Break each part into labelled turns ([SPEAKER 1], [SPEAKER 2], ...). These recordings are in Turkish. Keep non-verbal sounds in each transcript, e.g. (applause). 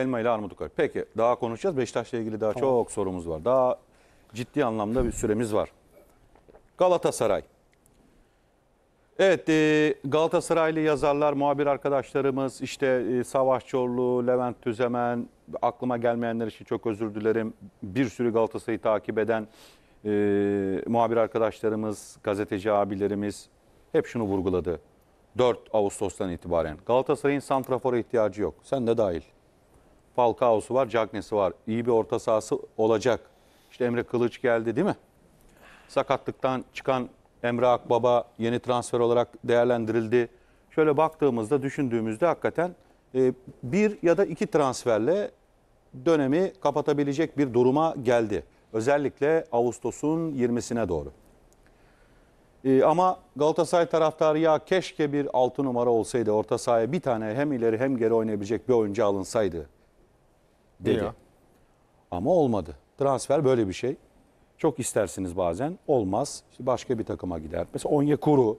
[SPEAKER 1] Elma ile armut yukarı. Peki daha konuşacağız. Beşiktaş'la ilgili daha Tamam. çok sorumuz var. Daha ciddi anlamda bir süremiz var. Galatasaray. Evet e, Galatasaraylı yazarlar, muhabir arkadaşlarımız işte e, Savaş Çorlu, Levent Tüzemen aklıma gelmeyenler için çok özür dilerim. Bir sürü Galatasaray'ı takip eden e, muhabir arkadaşlarımız, gazeteci abilerimiz hep şunu vurguladı. 4 Ağustos'tan itibaren Galatasaray'ın santrafora ihtiyacı yok. Sen de dahil. Falcao'su var, Cagnesi var. İyi bir orta sahası olacak. İşte Emre Kılıç geldi değil mi? Sakatlıktan çıkan Emre Akbaba yeni transfer olarak değerlendirildi. Şöyle baktığımızda, düşündüğümüzde hakikaten e, bir ya da iki transferle dönemi kapatabilecek bir duruma geldi. Özellikle Ağustos'un 20'sine doğru. E, ama Galatasaray taraftarı ya keşke bir altı numara olsaydı orta sahaya bir tane hem ileri hem geri oynayabilecek bir oyuncu alınsaydı dedi. Ya. Ama olmadı. Transfer böyle bir şey. Çok istersiniz bazen. Olmaz. İşte başka bir takıma gider. Mesela Onyekuru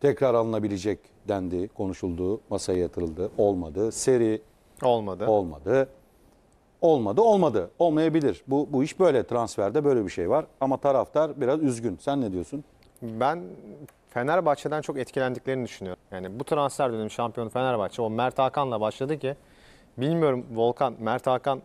[SPEAKER 1] tekrar alınabilecek dendi, konuşuldu, masaya yatırıldı. Olmadı. Seri olmadı. Olmadı. Olmadı, olmadı. Olmayabilir. Bu bu iş böyle transferde böyle bir şey var ama taraftar biraz üzgün. Sen ne diyorsun?
[SPEAKER 2] Ben Fenerbahçe'den çok etkilendiklerini düşünüyorum. Yani bu transfer dönemi şampiyonu Fenerbahçe o Mert Hakan'la başladı ki Bilmiyorum Volkan, Mert Hakan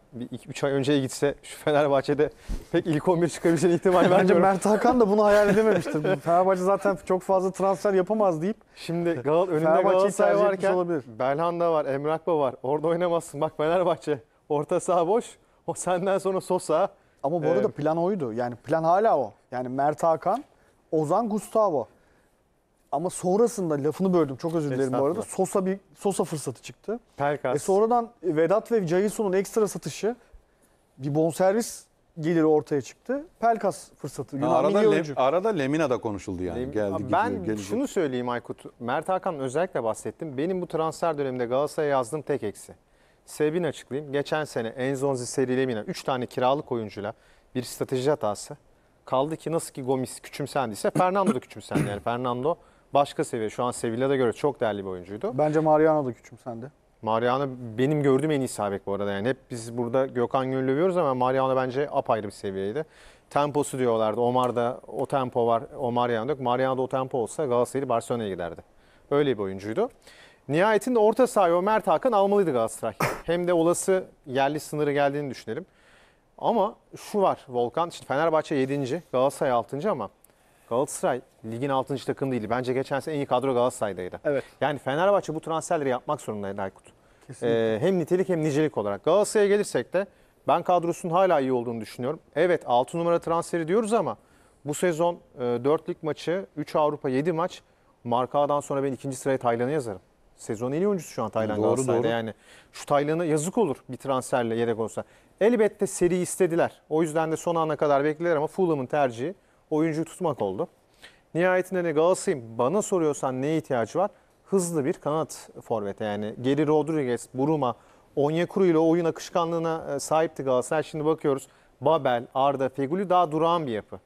[SPEAKER 2] 3 ay önceye gitse şu Fenerbahçe'de pek ilk 11 çıkabileceğin ihtimal (laughs) Bence Mert Hakan
[SPEAKER 3] da bunu hayal edememiştir. (laughs) Fenerbahçe zaten çok fazla transfer yapamaz deyip. Şimdi Gal önünde Galatasaray varken olabilir.
[SPEAKER 2] Belhanda var, Emrakba var. Orada oynamazsın. Bak Fenerbahçe orta saha boş. O senden sonra Sosa. Ama bu arada ee,
[SPEAKER 3] plan oydu. Yani plan hala o. Yani Mert Hakan, Ozan Gustavo. Ama sonrasında lafını böldüm çok özür dilerim bu arada. Sosa bir Sosa fırsatı çıktı. Pelkas. E sonradan Vedat ve Jason'un ekstra satışı bir bonservis geliri ortaya çıktı. Pelkas fırsatı. Ha, arada, Lem,
[SPEAKER 2] arada Lemina da konuşuldu yani. Lem, Geldi, ben gidiyor, şunu söyleyeyim Aykut. Mert Hakan özellikle bahsettim. Benim bu transfer döneminde Galatasaray'a yazdığım tek eksi. Sebebini açıklayayım. Geçen sene Enzonzi, Seri, Lemina 3 tane kiralık oyuncuyla bir strateji hatası. Kaldı ki nasıl ki Gomis küçümsendiyse Fernando da küçümsendi. Yani Fernando başka seviye. Şu an Sevilla'da göre çok değerli bir oyuncuydu.
[SPEAKER 3] Bence Mariano da küçüm sende.
[SPEAKER 2] Mariano benim gördüğüm en iyi sabek bu arada. Yani hep biz burada Gökhan Gönül'ü övüyoruz ama Mariano bence apayrı bir seviyeydi. Temposu diyorlardı. Omar'da o tempo var, o Mariano'da yok. Mariano'da o tempo olsa Galatasaray'ı Barcelona'ya giderdi. Öyle bir oyuncuydu. Nihayetinde orta sahaya Mert Hakan almalıydı Galatasaray. (laughs) Hem de olası yerli sınırı geldiğini düşünelim. Ama şu var Volkan, şimdi Fenerbahçe 7. Galatasaray 6. ama Galatasaray ligin 6. takım değildi. Bence geçen sene en iyi kadro Galatasaray'daydı. Evet. Yani Fenerbahçe bu transferleri yapmak zorundaydı Aykut. Kesinlikle. Ee, hem nitelik hem nicelik olarak. Galatasaray'a gelirsek de ben kadrosunun hala iyi olduğunu düşünüyorum. Evet 6 numara transferi diyoruz ama bu sezon e, 4 lig maçı, 3 Avrupa, 7 maç. Marka'dan sonra ben ikinci sıraya Taylan'ı yazarım. Sezon en iyi oyuncusu şu an Taylan doğru, Galatasaray'da. Doğru. Yani şu Taylan'ı yazık olur bir transferle yedek olsa. Elbette seri istediler. O yüzden de son ana kadar beklediler ama Fulham'ın tercihi oyuncu tutmak oldu. Nihayetinde hani Galatasaray'ın bana soruyorsan neye ihtiyacı var? Hızlı bir kanat forvete yani Geri Rodriguez, Buruma, Onyekuru ile oyun akışkanlığına e, sahipti Galatasaray. Şimdi bakıyoruz Babel, Arda, Feguli daha durağan bir yapı.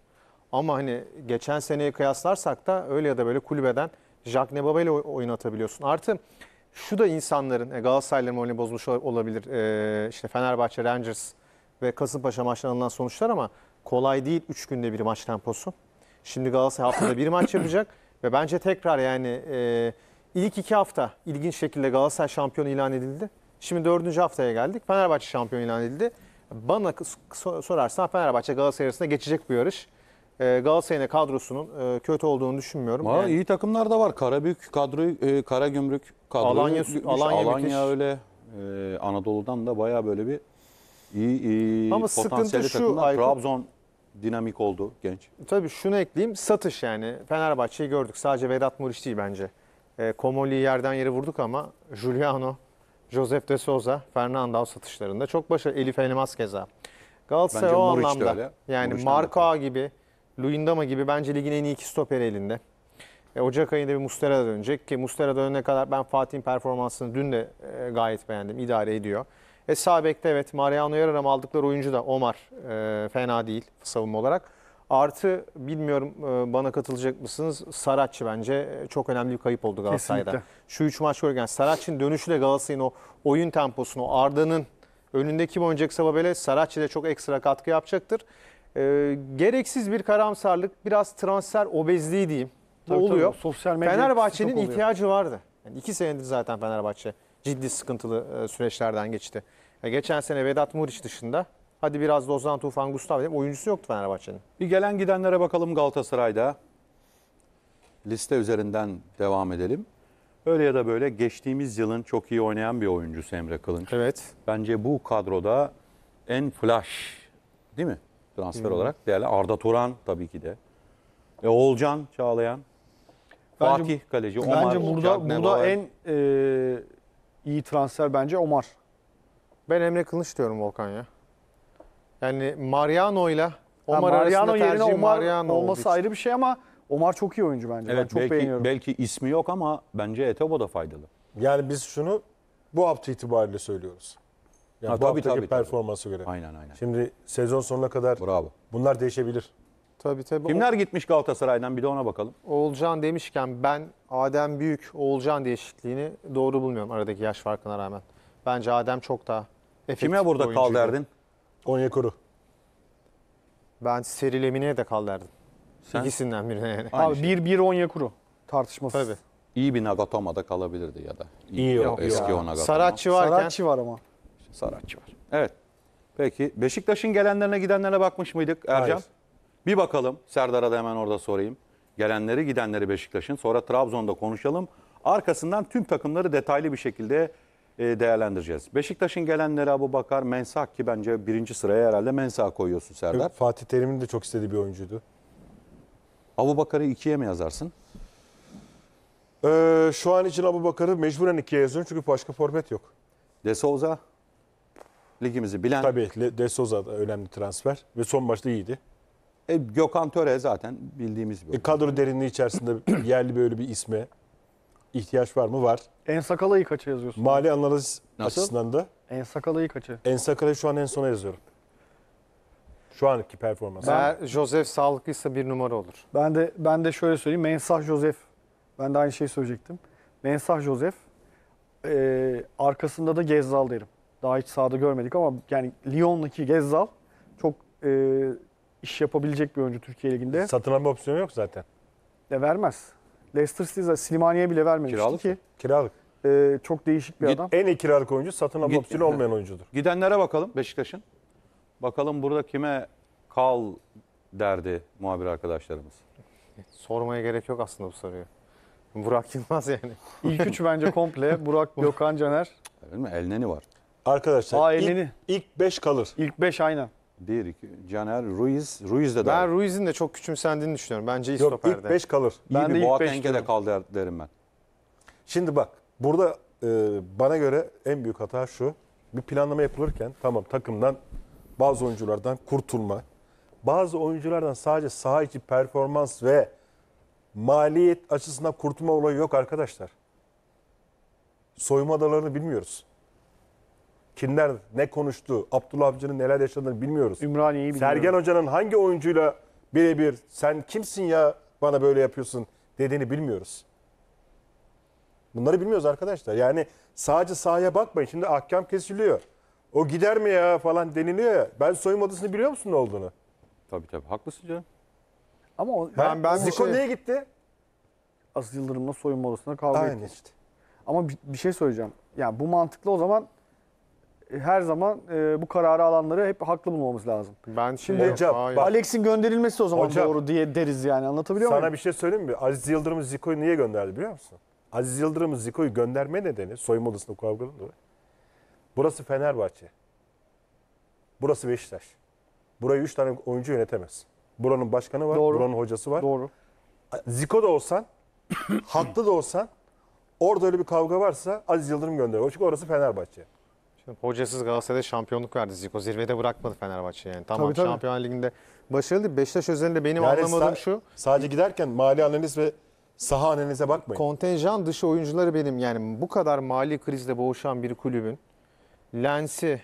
[SPEAKER 2] Ama hani geçen seneye kıyaslarsak da öyle ya da böyle kulübeden Jack Nebaba ile oyun atabiliyorsun. Artı şu da insanların e, Galatasaray'ların moralini bozmuş olabilir. Ee, işte Fenerbahçe, Rangers ve Kasımpaşa maçlarından sonuçlar ama kolay değil 3 günde bir maç temposu. Şimdi Galatasaray haftada bir maç yapacak (coughs) ve bence tekrar yani e, ilk iki hafta ilginç şekilde Galatasaray şampiyon ilan edildi. Şimdi dördüncü haftaya geldik. Fenerbahçe şampiyon ilan edildi. Bana sorarsan Fenerbahçe Galatasaray arasında geçecek bu yarış. E, Galatasaray'ın kadrosunun e, kötü olduğunu düşünmüyorum. Ama yani. iyi
[SPEAKER 1] takımlar da var. Karabük kadroyu, e, Karagümrük kadroyu. Alanya, şey- Alanya, Alanya öyle e, Anadolu'dan
[SPEAKER 2] da baya böyle bir iyi, iyi Ama potansiyeli takımlar. Şu, Trabzon dinamik oldu genç. Tabii şunu ekleyeyim. Satış yani. Fenerbahçe'yi gördük. Sadece Vedat Muriç değil bence. E, Komoli'yi yerden yere vurduk ama Juliano, Josef de Souza, Fernando satışlarında çok başarılı. Elif Elmas keza. Galatasaray bence o Muriç anlamda. Öyle. Yani Muriç Marka gibi, Luyendama gibi bence ligin en iyi iki stoperi elinde. E, Ocak ayında bir Mustera dönecek ki Mustera dönene kadar ben Fatih'in performansını dün de e, gayet beğendim. İdare ediyor. Ve sağ bekte evet Mariano Yarar'ı aldıkları oyuncu da Omar e, fena değil savunma olarak. Artı bilmiyorum e, bana katılacak mısınız? Saraç bence e, çok önemli bir kayıp oldu Galatasaray'da. Kesinlikle. Şu üç maç görürken Saraç'ın dönüşü de Galatasaray'ın o oyun temposunu Arda'nın önünde kim oynayacaksa Babel'e Saraç de çok ekstra katkı yapacaktır. E, gereksiz bir karamsarlık, biraz transfer obezliği diyeyim. Tabii, oluyor. Tabii, sosyal medya Fenerbahçe'nin ihtiyacı vardı. Yani iki senedir zaten Fenerbahçe ciddi sıkıntılı e, süreçlerden geçti. E, geçen sene Vedat Muriç dışında hadi biraz da Ozan Tufan Gustav dedim. Oyuncusu yoktu Fenerbahçe'nin.
[SPEAKER 1] Bir gelen gidenlere bakalım Galatasaray'da. Liste üzerinden devam edelim. Öyle ya da böyle geçtiğimiz yılın çok iyi oynayan bir oyuncusu Emre Kılınç. Evet. Bence bu kadroda en flash değil mi? Transfer hmm. olarak değerli. Arda Turan tabii ki de. E, Olcan Çağlayan. Bence, Fatih Kaleci. Bence
[SPEAKER 3] Omar, burada, burada en...
[SPEAKER 2] E, iyi transfer bence Omar. Ben Emre Kılıç diyorum Volkan ya. Yani Mariano ile Omar yani Mariano arasında yerine tercih Omar Mariano olması olması
[SPEAKER 3] ayrı bir şey ama Omar çok iyi oyuncu bence. ben Evet çok belki, beğeniyorum.
[SPEAKER 2] belki ismi yok
[SPEAKER 1] ama bence Etebo da faydalı. Yani biz şunu bu hafta itibariyle söylüyoruz.
[SPEAKER 4] Yani Ha, bu tabii, haftaki tabii,
[SPEAKER 1] tabii. göre. Aynen,
[SPEAKER 4] aynen. Şimdi sezon sonuna kadar Bravo. bunlar değişebilir.
[SPEAKER 2] Tabii tabii. Kimler gitmiş Galatasaray'dan bir de ona bakalım. Oğulcan demişken ben Adem Büyük Oğulcan değişikliğini doğru bulmuyorum aradaki yaş farkına rağmen. Bence Adem çok daha efektif Kime burada bir kal derdin? Onyekuru. Ben Seril de kal derdim. Sen? İkisinden birine yani. Aynı Abi şey.
[SPEAKER 3] 1-1 Onyekuru. Tartışmasız. Tabii.
[SPEAKER 1] İyi bir da kalabilirdi ya da. İyi o Eski ya. o Nagatoma. Saratçı
[SPEAKER 3] varken Saratçı var ama. Saratçı var.
[SPEAKER 1] Evet. Peki Beşiktaş'ın gelenlerine gidenlerine bakmış mıydık Ercan? Hayır. Bir bakalım Serdar'a da hemen orada sorayım. Gelenleri gidenleri Beşiktaş'ın sonra Trabzon'da konuşalım. Arkasından tüm takımları detaylı bir şekilde e, değerlendireceğiz. Beşiktaş'ın gelenleri Abu Bakar, Mensah ki bence birinci sıraya herhalde Mensah koyuyorsun Serdar.
[SPEAKER 4] Fatih Terim'in de çok istediği bir oyuncuydu.
[SPEAKER 1] Abu Bakar'ı ikiye mi yazarsın?
[SPEAKER 4] Ee, şu an için Abu Bakar'ı mecburen ikiye yazıyorum çünkü başka forvet yok. De Souza ligimizi bilen. Tabii De Souza da önemli transfer ve son maçta iyiydi. E, Gökhan Töre zaten bildiğimiz bir. E, kadro derinliği içerisinde (clears throat) yerli böyle bir isme ihtiyaç var mı? Var. En sakalayı kaça yazıyorsun? Mali analiz Nasıl? açısından da. En sakalayı kaça? En sakalayı şu an en sona yazıyorum. Şu anki performans. Ben
[SPEAKER 2] Josef sağlıklıysa bir numara olur.
[SPEAKER 3] Ben de ben de şöyle söyleyeyim. Mensah Josef. Ben de aynı şeyi söyleyecektim. Mensah Josef. E, arkasında da Gezzal derim. Daha hiç sahada görmedik ama yani Lyon'daki Gezzal çok e, iş yapabilecek bir oyuncu Türkiye Ligi'nde. Satın alma opsiyonu yok zaten. Ne vermez. Leicester City Slimani'ye bile vermemişti Kiralık ki. mı? Kiralık. Ee, çok değişik bir Git- adam.
[SPEAKER 4] En iyi kiralık oyuncu satın alma opsiyonu olmayan oyuncudur.
[SPEAKER 1] Gidenlere bakalım Beşiktaş'ın. Bakalım burada kime kal derdi muhabir arkadaşlarımız. Sormaya gerek yok aslında bu soruyu. Burak Yılmaz yani. (laughs) İlk üç bence komple. Burak, Gökhan, Caner. Değil mi? Elneni var. Arkadaşlar Aa, elneni. elini. ilk 5 kalır. İlk beş aynen. Diğeri Caner Ruiz. Ruiz de Ben Ruiz'in de çok küçümsendiğini düşünüyorum. Bence iyi Yok 5 kalır. ben de ilk beş Boateng'e de kaldı derim ben.
[SPEAKER 4] Şimdi bak burada e, bana göre en büyük hata şu. Bir planlama yapılırken tamam takımdan bazı oyunculardan kurtulma. Bazı oyunculardan sadece saha içi performans ve maliyet açısından kurtulma olayı yok arkadaşlar. Soyunma adalarını bilmiyoruz. Kimler ne konuştu? Abdullah Avcı'nın neler yaşadığını bilmiyoruz. Ümraniye'yi bilmiyorum. Sergen Hoca'nın hangi oyuncuyla birebir sen kimsin ya bana böyle yapıyorsun dediğini bilmiyoruz. Bunları bilmiyoruz arkadaşlar. Yani sadece sahaya bakmayın. Şimdi ahkam kesiliyor. O gider mi ya falan deniliyor ya. Ben soyunma odasını biliyor musun ne olduğunu?
[SPEAKER 1] Tabii tabii. Haklısın
[SPEAKER 4] canım.
[SPEAKER 3] Ama o, ben, ben Ziko şey... niye gitti? Aziz Yıldırım'la soyunma odasında kavga Aynen etti. işte. Ama bir, bir şey söyleyeceğim. Yani bu mantıklı o zaman her zaman e, bu kararı alanları hep haklı bulmamız lazım.
[SPEAKER 2] Ben şimdi şey hocam, Alex'in
[SPEAKER 3] gönderilmesi de o zaman hocam, doğru diye deriz yani anlatabiliyor sana muyum? Sana
[SPEAKER 4] bir şey söyleyeyim mi? Aziz Yıldırım Ziko'yu niye gönderdi biliyor musun? Aziz Yıldırım Ziko'yu gönderme nedeni soyunma odasında kavgadan dolayı. Burası Fenerbahçe. Burası Beşiktaş. Burayı 3 tane oyuncu yönetemez. Buranın başkanı var, doğru. buranın hocası var. Doğru. Ziko da olsan, (coughs) haklı da olsan orada öyle bir kavga varsa Aziz Yıldırım gönderiyor. Çünkü orası Fenerbahçe.
[SPEAKER 2] Hocasız Galatasaray'da şampiyonluk verdi Zico. Zirvede bırakmadı Fenerbahçe yani. Tamam Tabii, tabii. Şampiyon Ligi'nde başarılı. Beşiktaş özelinde benim Yani anlamadığım sa- şu. Sadece giderken mali analiz ve saha analize bakmayın. Kontenjan dışı oyuncuları benim yani bu kadar mali krizle boğuşan bir kulübün Lens'i,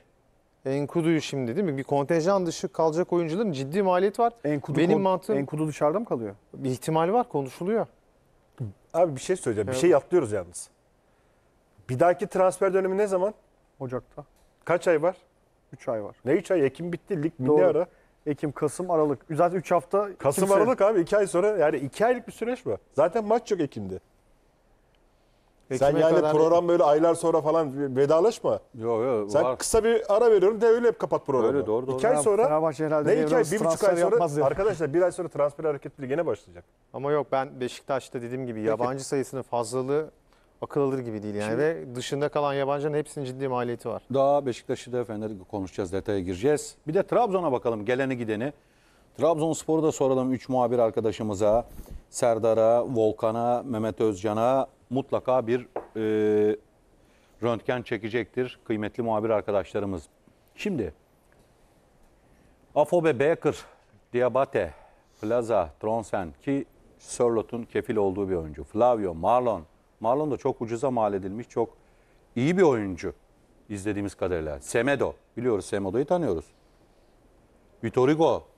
[SPEAKER 2] Enkudu'yu şimdi değil mi? Bir kontenjan dışı kalacak oyuncuların ciddi maliyet var. Enkudu Benim kon- mantığım- Enkudu dışarıda mı kalıyor? Bir ihtimal var konuşuluyor. Abi bir şey söyleyeceğim. Bir şey
[SPEAKER 4] atlıyoruz yalnız. Bir dahaki transfer dönemi ne zaman? Ocak'ta. Kaç ay var? 3 ay var. Ne 3 ay? Ekim bitti. Lig Doğru. ara? Ekim, Kasım, Aralık. Zaten 3 hafta. Kasım, kimse... Aralık abi 2 ay sonra yani 2 aylık bir süreç bu. Zaten maç yok Ekim'de.
[SPEAKER 2] Ekim'e Sen yani kadar... program
[SPEAKER 4] böyle aylar sonra falan vedalaşma. Yok yok. Sen var. kısa
[SPEAKER 2] bir ara veriyorum de öyle hep kapat programı. Öyle doğru doğru. İki ay sonra
[SPEAKER 3] Fenerbahçe herhalde ne iki ay bir buçuk ay sonra arkadaşlar
[SPEAKER 2] bir ay sonra transfer hareketleri gene başlayacak. Ama yok ben Beşiktaş'ta dediğim gibi yabancı Peki. sayısının fazlalığı akıl alır gibi değil yani Şimdi, ve dışında kalan yabancıların hepsinin ciddi maliyeti var. Daha Beşiktaş'ı
[SPEAKER 1] da efendim konuşacağız, detaya gireceğiz. Bir de Trabzon'a bakalım geleni gideni. Trabzonspor'u da soralım 3 muhabir arkadaşımıza. Serdar'a, Volkan'a, Mehmet Özcan'a mutlaka bir e, röntgen çekecektir kıymetli muhabir arkadaşlarımız. Şimdi Afobe Baker, Diabate, Plaza, Tronsen ki Sörlot'un kefil olduğu bir oyuncu. Flavio, Marlon, Marlon da çok ucuza mal edilmiş. Çok iyi bir oyuncu izlediğimiz kadarıyla. Semedo biliyoruz Semedo'yu tanıyoruz. Vitorigo